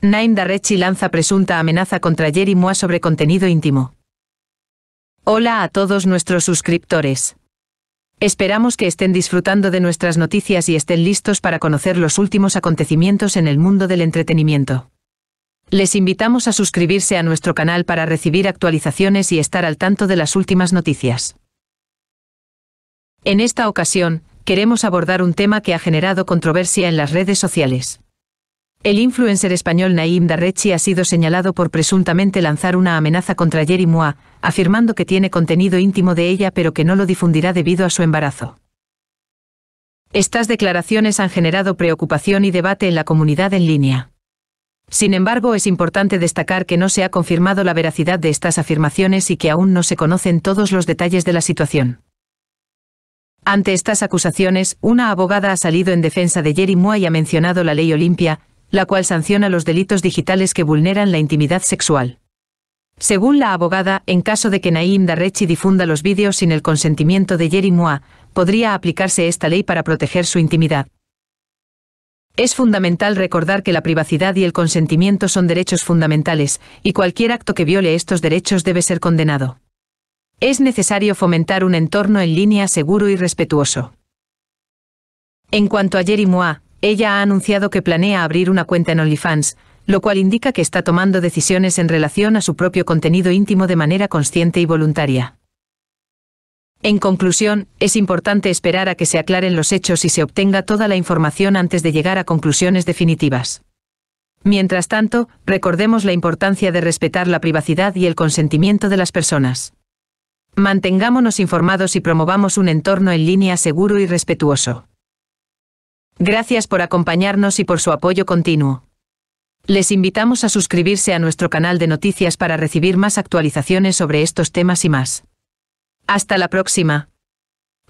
Naim Darrechi lanza presunta amenaza contra Jerry Mua sobre contenido íntimo. Hola a todos nuestros suscriptores. Esperamos que estén disfrutando de nuestras noticias y estén listos para conocer los últimos acontecimientos en el mundo del entretenimiento. Les invitamos a suscribirse a nuestro canal para recibir actualizaciones y estar al tanto de las últimas noticias. En esta ocasión, queremos abordar un tema que ha generado controversia en las redes sociales. El influencer español Naim Darrechi ha sido señalado por presuntamente lanzar una amenaza contra Jerry Moa, afirmando que tiene contenido íntimo de ella pero que no lo difundirá debido a su embarazo. Estas declaraciones han generado preocupación y debate en la comunidad en línea. Sin embargo, es importante destacar que no se ha confirmado la veracidad de estas afirmaciones y que aún no se conocen todos los detalles de la situación. Ante estas acusaciones, una abogada ha salido en defensa de Jerry Moa y ha mencionado la ley Olimpia, la cual sanciona los delitos digitales que vulneran la intimidad sexual. Según la abogada, en caso de que Naim Darrechi difunda los vídeos sin el consentimiento de Jerry podría aplicarse esta ley para proteger su intimidad. Es fundamental recordar que la privacidad y el consentimiento son derechos fundamentales, y cualquier acto que viole estos derechos debe ser condenado. Es necesario fomentar un entorno en línea seguro y respetuoso. En cuanto a Jerry ella ha anunciado que planea abrir una cuenta en OnlyFans, lo cual indica que está tomando decisiones en relación a su propio contenido íntimo de manera consciente y voluntaria. En conclusión, es importante esperar a que se aclaren los hechos y se obtenga toda la información antes de llegar a conclusiones definitivas. Mientras tanto, recordemos la importancia de respetar la privacidad y el consentimiento de las personas. Mantengámonos informados y promovamos un entorno en línea seguro y respetuoso. Gracias por acompañarnos y por su apoyo continuo. Les invitamos a suscribirse a nuestro canal de noticias para recibir más actualizaciones sobre estos temas y más. Hasta la próxima.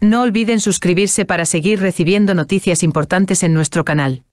No olviden suscribirse para seguir recibiendo noticias importantes en nuestro canal.